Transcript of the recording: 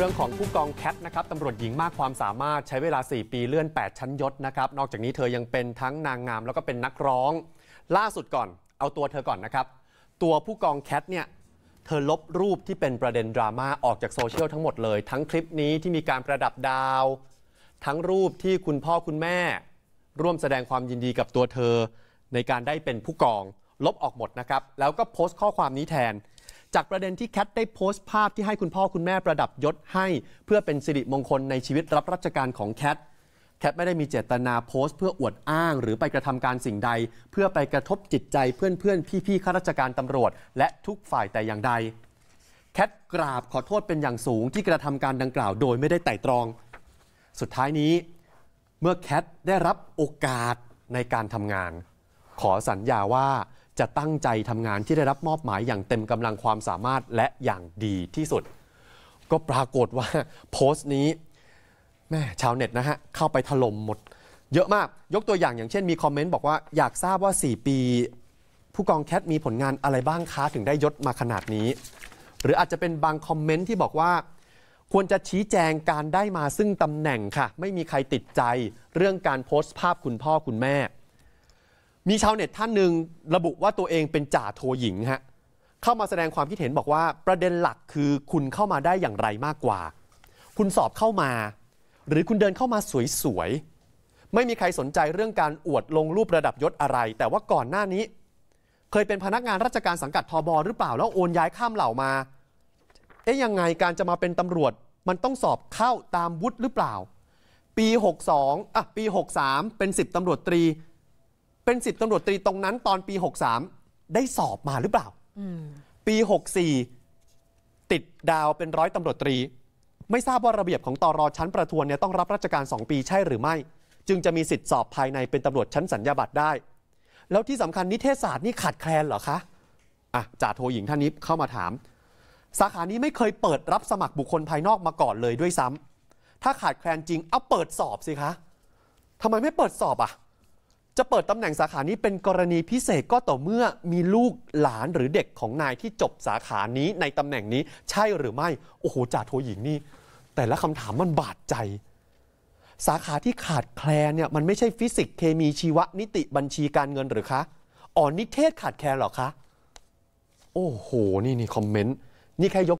เรื่องของผู้กองแคทนะครับตำรวจหญิงมากความสามารถใช้เวลา 4 ปีเลื่อน 8 ชั้นยศนะครับนอกจากนี้เธอยังเป็นทั้งนางงาม แล้วก็เป็นนักร้อง ล่าสุดก่อน เอาตัวเธอก่อนนะครับตัวผู้กองแคทเนี่ยเธอลบรูปที่เป็นประเด็นดราม่าออกจากโซเชียลทั้งหมดเลย ทั้งคลิปนี้ที่มีการประดับดาว ทั้งรูปที่คุณพ่อคุณแม่ ร่วมแสดงความยินดีกับตัวเธอ ในการได้เป็นผู้กองลบออกหมดนะครับแล้วก็โพสต์ข้อความนี้แทนจากประเด็นที่แคทได้โพสต์ภาพที่ให้คุณพ่อคุณแม่ประดับยศให้ เพื่อเป็นสิริมงคลในชีวิตรับราชการของแคทแคทไม่ได้มีเจตนาโพสต์เพื่ออวดอ้างหรือไปกระทำการสิ่งใด เพื่อไปกระทบจิตใจเพื่อนเพื่อนพี่ๆข้าราชการตำรวจ และทุกฝ่ายแต่อย่างใดแคทกราบขอโทษเป็นอย่างสูงที่กระทำการดังกล่าวโดยไม่ได้ไต่ตรอง สุดท้ายนี้ เมื่อแคทได้รับโอกาสในการทำงาน ขอสัญญาว่าจะตั้งใจทำงานที่ได้รับมอบหมายอย่างเต็มกำลังความสามารถและอย่างดีที่สุด ก็ปรากฏว่าโพสต์นี้แม่ชาวเน็ตนะฮะ เข้าไปถล่มหมด เยอะมากยกตัวอย่าง อย่างเช่นมีคอมเมนต์บอกว่าอยากทราบว่า 4 ปี ผู้กองแคทมีผลงานอะไรบ้างคะถึงได้ยศมาขนาดนี้ หรืออาจจะเป็นบางคอมเมนต์ที่บอกว่า ควรจะชี้แจงการได้มาซึ่งตำแหน่งค่ะไม่มีใครติดใจเรื่องการโพสต์ภาพคุณพ่อคุณแม่มีชาวเน็ตท่านหนึ่งระบุว่าตัวเองเป็นจ่าโทหญิงฮะเข้ามาแสดงความคิดเห็นบอกว่าประเด็นหลักคือคุณเข้ามาได้อย่างไรมากกว่า คุณสอบเข้ามาหรือคุณเดินเข้ามาสวยๆ ไม่มีใครสนใจเรื่องการอวดลงรูประดับยศอะไร แต่ว่าก่อนหน้านี้ เคยเป็นพนักงานราชการสังกัดทบหรือเปล่าแล้วโอนย้ายข้ามเหล่ามาเอ๊ยยังไงการจะมาเป็นตำรวจมันต้องสอบเข้าตามวุฒิหรือเปล่า ปี62อ่ะปี 63 เป็น 10ตำรวจตรีเป็นสิบตำรวจตรีตรงนั้นตอนปี 63 ได้สอบมาหรือเปล่าปี 64 ติดดาวเป็นร้อยตำรวจตรีไม่ทราบว่าระเบียบของตอรอชั้นประทวนเนี่ยต้องรับราชการ 2 ปีใช่หรือไม่ จึงจะมีสิทธิ์สอบภายในเป็นตำรวจชั้นสัญญาบัตรได้ แล้วที่สำคัญนิเทศศาสตร์นี่ขาดแคลนเหรอคะอ่ะจ่าโทหญิงท่านนี้เข้ามาถาม สาขานี้ไม่เคยเปิดรับสมัครบุคคลภายนอกมาก่อนเลยด้วยซ้ำถ้าขาดแคลนจริงเอาเปิดสอบสิคะทำไมไม่เปิดสอบอ่ะจะเปิดตำแหน่งสาขานี้เป็นกรณีพิเศษก็ต่อเมื่อมีลูกหลานหรือเด็กของนายที่จบสาขานี้ในตำแหน่งนี้ใช่หรือไม่โอ้โหจ่าโทหญิงนี่ แต่ละคำถามมันบาดใจ สาขาที่ขาดแคลนเนี่ยมันไม่ใช่ฟิสิกส์เคมีชีวะนิติบัญชีการเงินหรือคะอ๋อนิเทศขาดแคลนหรอคะ โอ้โหนี่นี่คอมเมนต์นี่แค่ยก